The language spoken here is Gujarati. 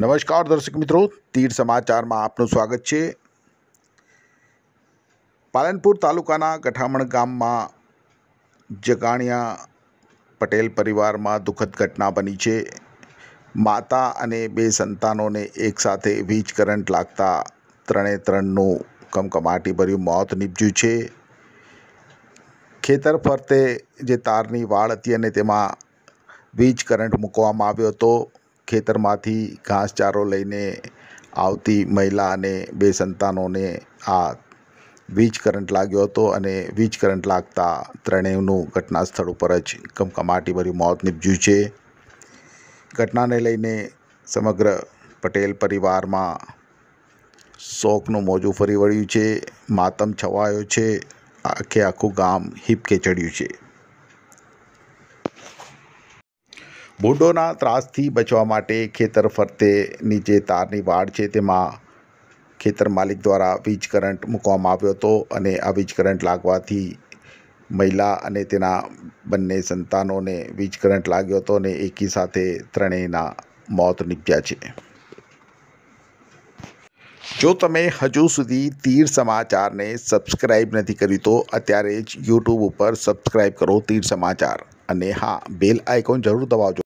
નમસ્કાર દર્શક મિત્રો તીર સમાચારમાં આપનું સ્વાગત છે પાલનપુર તાલુકાના ગઠામણ ગામમાં જગાણિયા પટેલ પરિવારમાં દુઃખદ ઘટના બની છે માતા અને બે સંતાનોને એકસાથે વીજ કરંટ લાગતા ત્રણે ત્રણનું કમકમાટીભર્યું મોત નીપજ્યું છે ખેતર ફરતે જે તારની વાળ હતી અને તેમાં વીજ કરંટ મૂકવામાં આવ્યો હતો ખેતરમાંથી ઘાસચારો લઈને આવતી મહિલા અને બે સંતાનોને આ વીજ કરંટ લાગ્યો હતો અને વીજ કરંટ લાગતા ત્રણેયનું ઘટના સ્થળ ઉપર જ કમકમાટીભર્યું મોત નીપજ્યું છે ઘટનાને લઈને સમગ્ર પટેલ પરિવારમાં શોકનું મોજું ફરી વળ્યું છે માતમ છવાયો છે આખે આખું ગામ હિપકે ચડ્યું છે ભૂંડોના ત્રાસથી બચવા માટે ખેતર ફરતે નીચે તારની વાડ છે તેમાં ખેતર માલિક દ્વારા વીજ કરંટ મૂકવામાં આવ્યો હતો અને આ વીજ કરંટ લાગવાથી મહિલા અને તેના બંને સંતાનોને વીજ કરંટ લાગ્યો હતો અને એકી સાથે ત્રણેયના મોત નીપજ્યા છે જો તમે હજુ સુધી તીર સમાચારને સબસ્ક્રાઇબ નથી કર્યું તો અત્યારે જ યુટ્યુબ ઉપર સબસ્ક્રાઈબ કરો તીર સમાચાર અને હા બેલ આઇકોન જરૂર દબાવજો